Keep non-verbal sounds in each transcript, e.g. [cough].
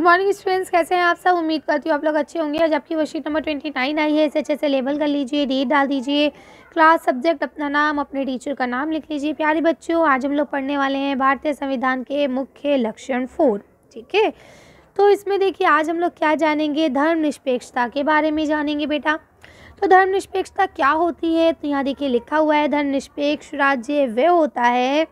good morning students कैसे हैं आप सब उम्मीद करती हूँ आप लोग अच्छे होंगे आज आपकी वर्षीट नंबर ट्वेंटी नाइन आई है इसे अच्छे से लेबल कर लीजिए डेट डाल दीजिए क्लास सब्जेक्ट अपना नाम अपने टीचर का नाम लिख लीजिए प्यारे बच्चों आज हम लोग पढ़ने वाले हैं भारतीय संविधान के मुख्य लक्षण फोर ठीक है तो इसमें देखिए आज हम लोग क्या जानेंगे धर्मनिरपेक्षता के बारे में जानेंगे बेटा तो धर्मनिरपेक्षता क्या होती है तो यहाँ देखिए लिखा हुआ है धर्मनिरपेक्ष राज्य वह होता है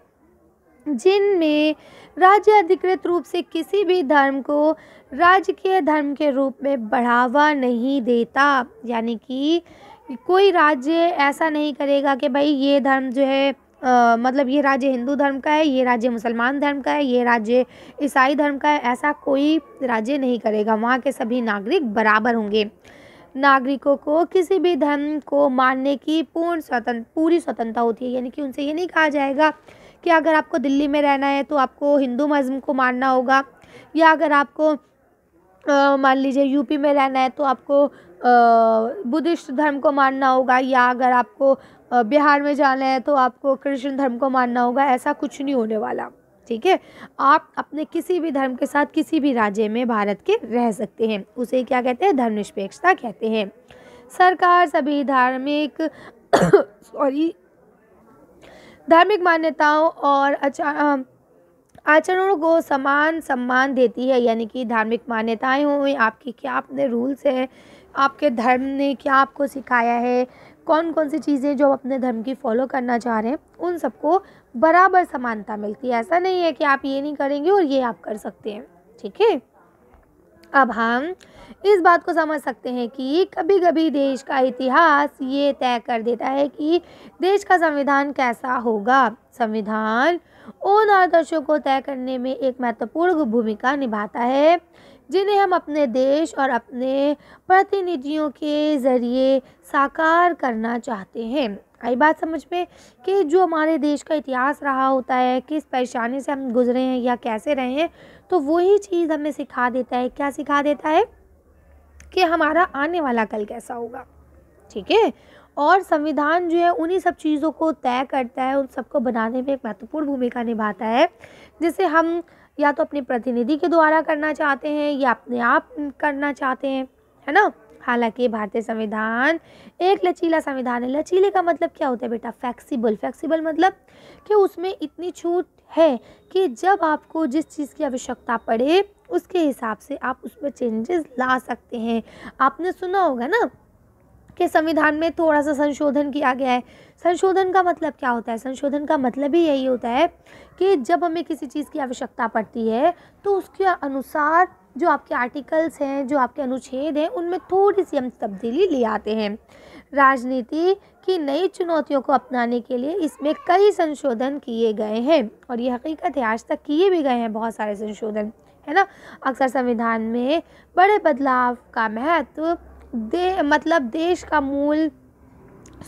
जिनमें राज्य अधिकृत रूप से किसी भी धर्म को राजकीय धर्म के रूप में बढ़ावा नहीं देता यानी कि कोई राज्य ऐसा नहीं करेगा कि भाई ये धर्म जो है आ, मतलब ये राज्य हिंदू धर्म का है ये राज्य मुसलमान धर्म का है ये राज्य ईसाई धर्म का है ऐसा कोई राज्य नहीं करेगा वहाँ के सभी नागरिक बराबर होंगे नागरिकों को किसी भी धर्म को मानने की पूर्ण स्वतंत्र पूरी स्वतंत्रता होती है यानी कि उनसे ये नहीं कहा जाएगा कि अगर आपको दिल्ली में रहना है तो आपको हिंदू मज़म को मानना होगा या अगर आपको मान लीजिए यूपी में रहना है तो आपको बुद्धिस्ट धर्म को मानना होगा या अगर आपको बिहार में जाना है तो आपको कृष्ण धर्म को मानना होगा ऐसा कुछ नहीं होने वाला ठीक है आप अपने किसी भी धर्म के साथ किसी भी राज्य में भारत के रह सकते हैं उसे क्या कहते हैं धर्मनिरपेक्षता कहते हैं सरकार सभी धार्मिक सॉरी [coughs] धार्मिक मान्यताओं और आचरणों को समान सम्मान देती है यानी कि धार्मिक मान्यताएं हों आपकी क्या अपने रूल्स हैं आपके धर्म ने क्या आपको सिखाया है कौन कौन सी चीज़ें जो अपने धर्म की फॉलो करना चाह रहे हैं उन सबको बराबर समानता मिलती है ऐसा नहीं है कि आप ये नहीं करेंगे और ये आप कर सकते हैं ठीक है अब हम इस बात को समझ सकते हैं कि कभी कभी देश का इतिहास ये तय कर देता है कि देश का संविधान कैसा होगा संविधान उन आदर्शों को तय करने में एक महत्वपूर्ण भूमिका निभाता है जिन्हें हम अपने देश और अपने प्रतिनिधियों के ज़रिए साकार करना चाहते हैं आई बात समझ में कि जो हमारे देश का इतिहास रहा होता है किस परेशानी से हम गुजरे हैं या कैसे रहे हैं तो वही चीज़ हमें सिखा देता है क्या सिखा देता है कि हमारा आने वाला कल कैसा होगा ठीक है और संविधान जो है उन्हीं सब चीज़ों को तय करता है उन सबको बनाने में एक महत्वपूर्ण भूमिका निभाता है जिसे हम या तो अपने प्रतिनिधि के द्वारा करना चाहते हैं या अपने आप करना चाहते हैं है ना हालांकि भारतीय संविधान एक लचीला संविधान है लचीले का मतलब क्या होता है बेटा फ्लेक्सिबल फ्लेक्सिबल मतलब कि उसमें इतनी छूट है कि जब आपको जिस चीज़ की आवश्यकता पड़े उसके हिसाब से आप उसमें चेंजेस ला सकते हैं आपने सुना होगा ना कि संविधान में थोड़ा सा संशोधन किया गया है संशोधन का मतलब क्या होता है संशोधन का मतलब ही यही होता है कि जब हमें किसी चीज़ की आवश्यकता पड़ती है तो उसके अनुसार जो आपके आर्टिकल्स हैं जो आपके अनुच्छेद हैं उनमें थोड़ी सी हम तब्दीली ले आते हैं राजनीति की नई चुनौतियों को अपनाने के लिए इसमें कई संशोधन किए गए हैं और ये हकीकत है आज तक किए भी गए हैं बहुत सारे संशोधन है ना अक्सर संविधान में बड़े बदलाव का महत्व दे मतलब देश का मूल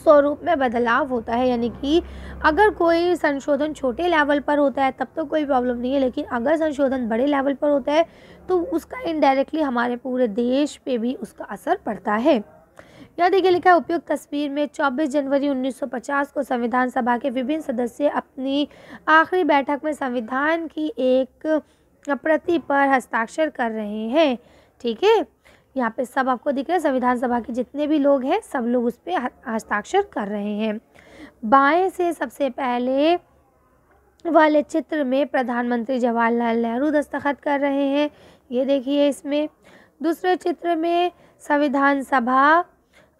स्वरूप में बदलाव होता है यानी कि अगर कोई संशोधन छोटे लेवल पर होता है तब तो कोई प्रॉब्लम नहीं है लेकिन अगर संशोधन बड़े लेवल पर होता है तो उसका इनडायरेक्टली हमारे पूरे देश पे भी उसका असर पड़ता है यहाँ देखिए लिखा है उपयुक्त तस्वीर में 24 जनवरी 1950 को संविधान सभा के विभिन्न सदस्य अपनी आखिरी बैठक में संविधान की एक प्रति पर हस्ताक्षर कर रहे हैं ठीक है यहाँ पे सब आपको दिख रहे हैं संविधान सभा के जितने भी लोग हैं सब लोग उस पर हस्ताक्षर कर रहे हैं बाएं से सबसे पहले वाले चित्र में प्रधानमंत्री जवाहरलाल नेहरू दस्तखत कर रहे हैं ये देखिए इसमें दूसरे चित्र में संविधान सभा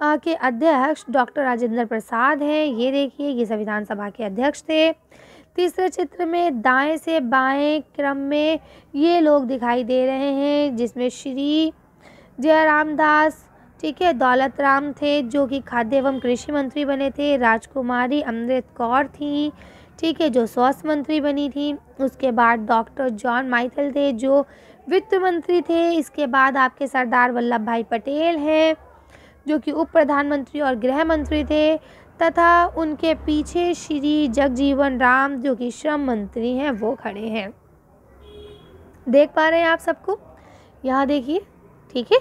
के अध्यक्ष डॉक्टर राजेंद्र प्रसाद हैं ये देखिए ये संविधान सभा के अध्यक्ष थे तीसरे चित्र में दाएं से बाएं क्रम में ये लोग दिखाई दे रहे हैं जिसमें श्री जयराम दास ठीक है दौलत राम थे जो कि खाद्य एवं कृषि मंत्री बने थे राजकुमारी अमृत कौर थी ठीक है जो स्वास्थ्य मंत्री बनी थी उसके बाद डॉक्टर जॉन माइथल थे जो वित्त मंत्री थे इसके बाद आपके सरदार वल्लभ भाई पटेल हैं जो कि उप प्रधानमंत्री और गृह मंत्री थे तथा उनके पीछे श्री जगजीवन राम जो कि श्रम मंत्री हैं वो खड़े हैं देख पा रहे हैं आप सबको यहाँ देखिए ठीक है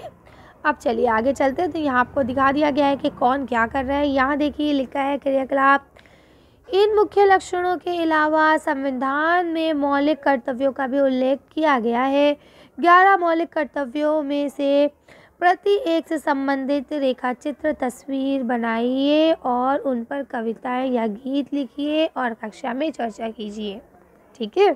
अब चलिए आगे चलते हैं तो यहाँ आपको दिखा दिया गया है कि कौन क्या कर रहा है यहाँ देखिए लिखा है क्रियाकलाप इन मुख्य लक्षणों के अलावा संविधान में मौलिक कर्तव्यों का भी उल्लेख किया गया है ग्यारह मौलिक कर्तव्यों में से प्रति एक से संबंधित रेखाचित्र तस्वीर बनाइए और उन पर कविताएं या गीत लिखिए और कक्षा में चर्चा कीजिए ठीक है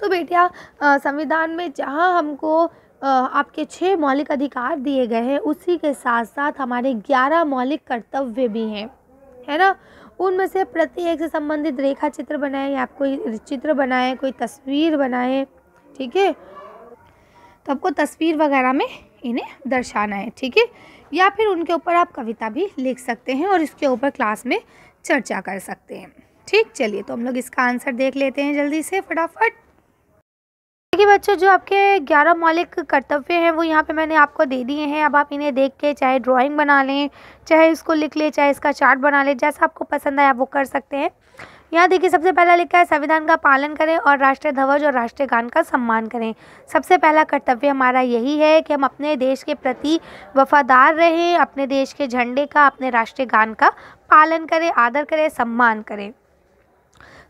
तो बेटिया संविधान में जहां हमको आपके छः मौलिक अधिकार दिए गए हैं उसी के साथ साथ हमारे ग्यारह मौलिक कर्तव्य भी हैं है ना उनमें से प्रत्येक से संबंधित रेखा चित्र बनाएं या कोई चित्र बनाएं कोई तस्वीर बनाएं ठीक है तो आपको तस्वीर वगैरह में इन्हें दर्शाना है ठीक है या फिर उनके ऊपर आप कविता भी लिख सकते हैं और इसके ऊपर क्लास में चर्चा कर सकते हैं ठीक चलिए तो हम लोग इसका आंसर देख लेते हैं जल्दी से फटाफट देखिए बच्चों जो आपके ग्यारह मौलिक कर्तव्य हैं वो यहाँ पे मैंने आपको दे दिए हैं अब आप इन्हें देख के चाहे ड्राइंग बना लें चाहे इसको लिख लें चाहे इसका चार्ट बना लें जैसा आपको पसंद आए आप वो कर सकते हैं यहाँ देखिए सबसे पहला लिखा है संविधान का पालन करें और राष्ट्रीय ध्वज और राष्ट्रीय गान का सम्मान करें सबसे पहला कर्तव्य हमारा यही है कि हम अपने देश के प्रति वफादार रहें अपने देश के झंडे का अपने राष्ट्रीय गान का पालन करें आदर करें सम्मान करें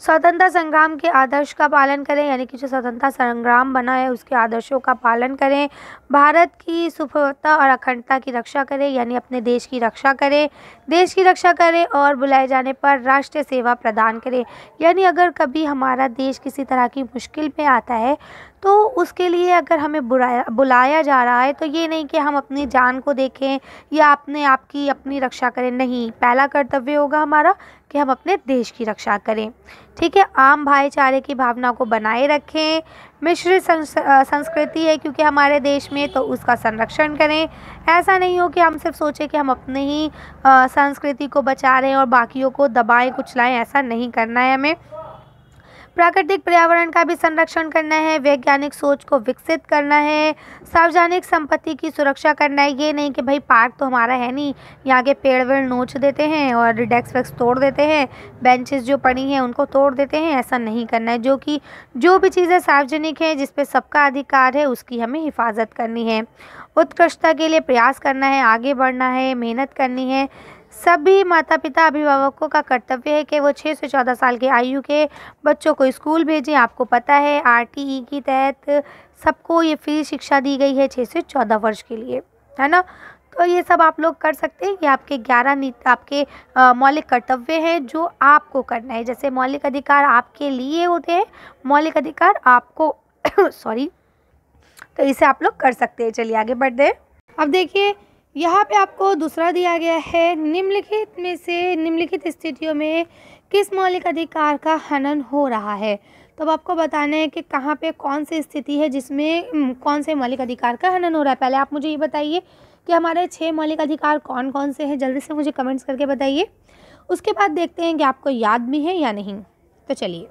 स्वतंत्रता संग्राम के आदर्श का पालन करें यानी कि जो स्वतंत्रता संग्राम बना है उसके आदर्शों का पालन करें भारत की सुफलता और अखंडता की रक्षा करें यानी अपने देश की रक्षा करें देश की रक्षा करें और बुलाए जाने पर राष्ट्रीय सेवा प्रदान करें यानी अगर कभी हमारा देश किसी तरह की मुश्किल में आता है तो उसके लिए अगर हमें बुराया बुलाया जा रहा है तो ये नहीं कि हम अपनी जान को देखें या अपने आप की अपनी रक्षा करें नहीं पहला कर्तव्य होगा हमारा कि हम अपने देश की रक्षा करें ठीक है आम भाईचारे की भावना को बनाए रखें मिश्र संस्कृति है क्योंकि हमारे देश में तो उसका संरक्षण करें ऐसा नहीं हो कि हम सिर्फ सोचें कि हम अपने ही संस्कृति को बचा रहे हैं और बाकियों को दबाएं कुचलाएं ऐसा नहीं करना है हमें प्राकृतिक पर्यावरण का भी संरक्षण करना है वैज्ञानिक सोच को विकसित करना है सार्वजनिक संपत्ति की सुरक्षा करना है ये नहीं कि भाई पार्क तो हमारा है नहीं यहाँ के पेड़ वेड़ नोच देते हैं और डेस्क वेस्क तोड़ देते हैं बेंचेस जो पड़ी हैं उनको तोड़ देते हैं ऐसा नहीं करना है जो कि जो भी चीज़ें सार्वजनिक हैं जिसपे सबका अधिकार है उसकी हमें हिफाजत करनी है उत्कृष्टता के लिए प्रयास करना है आगे बढ़ना है मेहनत करनी है सभी माता पिता अभिभावकों का कर्तव्य है कि वो छः से चौदह साल की आयु के बच्चों को स्कूल भेजें आपको पता है आर टी ई के तहत सबको ये फ्री शिक्षा दी गई है छः से चौदह वर्ष के लिए है ना तो ये सब आप लोग कर सकते हैं ये आपके ग्यारह नीति आपके मौलिक कर्तव्य हैं जो आपको करना है जैसे मौलिक अधिकार आपके लिए होते हैं मौलिक अधिकार आपको [coughs] सॉरी तो इसे आप लोग कर सकते हैं चलिए आगे बढ़ते हैं अब देखिए यहाँ पे आपको दूसरा दिया गया है निम्नलिखित में से निम्नलिखित स्थितियों में किस मौलिक अधिकार का हनन हो रहा है तो अब आपको बताना है कि कहाँ पे कौन सी स्थिति है जिसमें कौन से मौलिक अधिकार का हनन हो रहा है पहले आप मुझे ये बताइए कि हमारे छः मौलिक अधिकार कौन कौन से हैं जल्दी से मुझे कमेंट्स करके बताइए उसके बाद देखते हैं कि आपको याद भी है या नहीं तो चलिए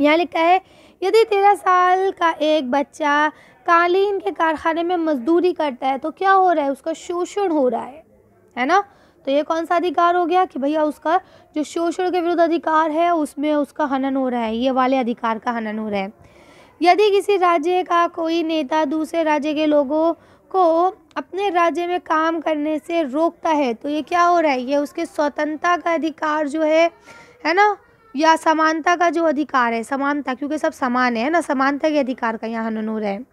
यहाँ लिखा है यदि तेरह साल का एक बच्चा कालीन के कारखाने में मजदूरी करता है तो क्या हो रहा है उसका शोषण हो रहा है है ना तो ये कौन सा अधिकार हो गया कि भैया उसका जो शोषण के विरुद्ध अधिकार है उसमें उसका हनन हो रहा है ये वाले अधिकार का हनन हो रहा है यदि किसी राज्य का कोई नेता दूसरे राज्य के लोगों को अपने राज्य में काम करने से रोकता है तो ये क्या हो रहा है ये उसके स्वतंत्रता का अधिकार जो है है ना या समानता का जो अधिकार है समानता क्योंकि सब समान है ना समानता के अधिकार का यहाँ हनन हो रहा है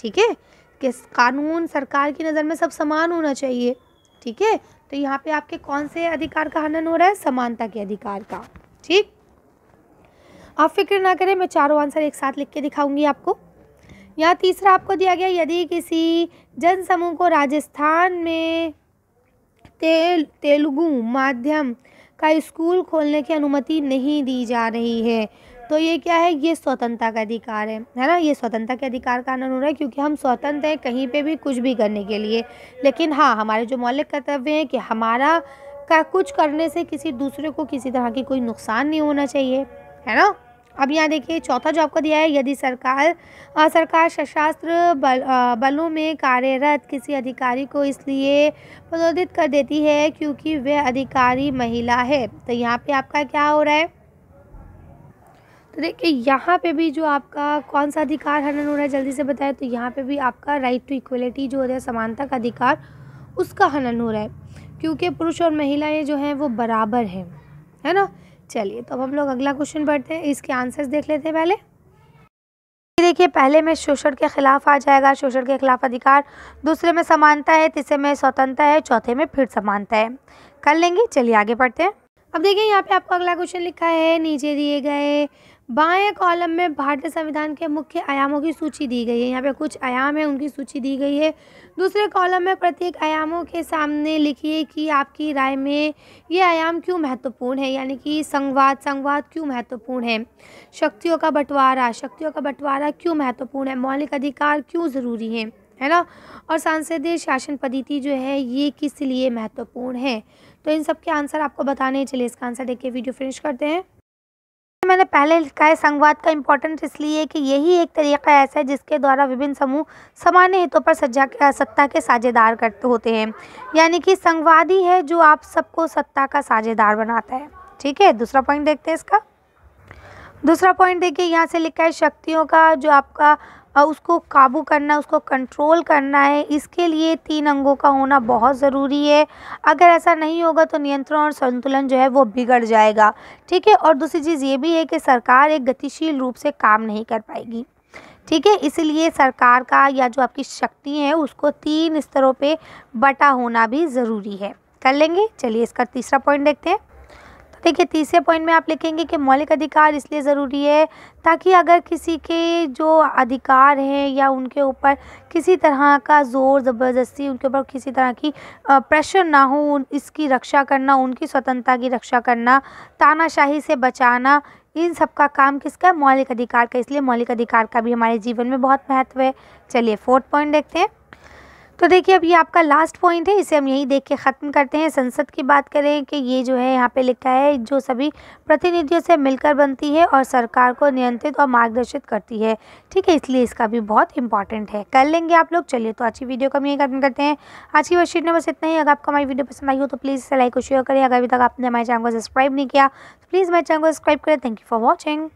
ठीक है कि कानून सरकार की नज़र में सब समान होना चाहिए ठीक है तो यहाँ पे आपके कौन से अधिकार का हनन हो रहा है समानता के अधिकार का ठीक आप फिक्र ना करें मैं चारों आंसर एक साथ लिख के दिखाऊंगी आपको यहाँ तीसरा आपको दिया गया यदि किसी जन समूह को राजस्थान में तेल तेलुगु माध्यम का स्कूल खोलने की अनुमति नहीं दी जा रही है तो ये क्या है ये स्वतंत्रता का अधिकार है है ना ये स्वतंत्रता के अधिकार का कानून हो रहा है क्योंकि हम स्वतंत्र हैं कहीं पे भी कुछ भी करने के लिए लेकिन हाँ हमारे जो मौलिक कर्तव्य हैं कि हमारा का कुछ करने से किसी दूसरे को किसी तरह की कोई नुकसान नहीं होना चाहिए है ना अब यहाँ देखिए चौथा जो आपको दिया है यदि सरकार आ, सरकार सशस्त्र बल बलों में कार्यरत किसी अधिकारी को इसलिए प्रदोदित कर देती है क्योंकि वह अधिकारी महिला है तो यहाँ पे आपका क्या हो रहा है तो देखिए यहाँ पे भी जो आपका कौन सा अधिकार हनन हो रहा है जल्दी से बताएं तो यहाँ पे भी आपका राइट टू इक्वलिटी जो हो रहा है समानता का अधिकार उसका हनन हो रहा है क्योंकि पुरुष और महिलाएं जो हैं वो बराबर हैं है ना चलिए तो अब हम लोग अगला क्वेश्चन पढ़ते हैं इसके आंसर्स देख लेते हैं पहले देखिए पहले में शोषण के खिलाफ आ जाएगा शोषण के खिलाफ अधिकार दूसरे में समानता है तीसरे में स्वतंत्रता है चौथे में फिर समानता है कर लेंगे चलिए आगे पढ़ते हैं अब देखिए यहाँ पे आपको अगला क्वेश्चन लिखा है नीचे दिए गए बाएं कॉलम में भारतीय संविधान के मुख्य आयामों की सूची दी गई है यहाँ पे कुछ आयाम है उनकी सूची दी गई है दूसरे कॉलम में प्रत्येक आयामों के सामने लिखिए कि आपकी राय में ये आयाम क्यों महत्वपूर्ण है यानी कि संवाद संवाद क्यों महत्वपूर्ण है शक्तियों का बंटवारा शक्तियों का बंटवारा क्यों महत्वपूर्ण है मौलिक अधिकार क्यों ज़रूरी है है ना और सांसदीय शासन पद्धति जो है ये किस लिए महत्वपूर्ण है तो इन सब के आंसर आपको बताने चलिए इसका आंसर देख के वीडियो फिनिश करते हैं मैंने पहले लिखा है संवाद का इम्पोर्टेंट इसलिए कि यही एक तरीका ऐसा है जिसके द्वारा विभिन्न समूह सामान्य हितों पर सज्जा सत्ता के साझेदार करते होते हैं यानी कि संघवाद ही है जो आप सबको सत्ता का साझेदार बनाता है ठीक है दूसरा पॉइंट देखते हैं इसका दूसरा पॉइंट देखिए यहाँ से लिखा है शक्तियों का जो आपका और उसको काबू करना उसको कंट्रोल करना है इसके लिए तीन अंगों का होना बहुत ज़रूरी है अगर ऐसा नहीं होगा तो नियंत्रण और संतुलन जो है वो बिगड़ जाएगा ठीक है और दूसरी चीज़ ये भी है कि सरकार एक गतिशील रूप से काम नहीं कर पाएगी ठीक है इसलिए सरकार का या जो आपकी शक्ति है उसको तीन स्तरों पर बटा होना भी ज़रूरी है कर लेंगे चलिए इसका तीसरा पॉइंट देखते हैं देखिए तीसरे पॉइंट में आप लिखेंगे कि मौलिक अधिकार इसलिए ज़रूरी है ताकि अगर किसी के जो अधिकार हैं या उनके ऊपर किसी तरह का ज़ोर ज़बरदस्ती उनके ऊपर किसी तरह की प्रेशर ना हो इसकी रक्षा करना उनकी स्वतंत्रता की रक्षा करना तानाशाही से बचाना इन सब का काम किसका मौलिक अधिकार का इसलिए मौलिक अधिकार का भी हमारे जीवन में बहुत महत्व है चलिए फोर्थ पॉइंट देखते हैं तो देखिए अब ये आपका लास्ट पॉइंट है इसे हम यही देख के ख़त्म करते हैं संसद की बात करें कि ये जो है यहाँ पे लिखा है जो सभी प्रतिनिधियों से मिलकर बनती है और सरकार को नियंत्रित और मार्गदर्शित करती है ठीक है इसलिए इसका भी बहुत इंपॉर्टेंट है कर लेंगे आप लोग चलिए तो आज की वीडियो को हम यही खत्म करते हैं आज की वर्षीट में बस इतना ही अगर आपको हमारी वीडियो पसंद आई हो तो प्लीज़ इसे लाइक और शेयर करें अगर अभी तक आपने हमारे चैनल को सब्सक्राइब नहीं किया तो प्लीज़ हमारे चैनल को सब्सक्राइब करें थैंक यू फॉर वॉचिंग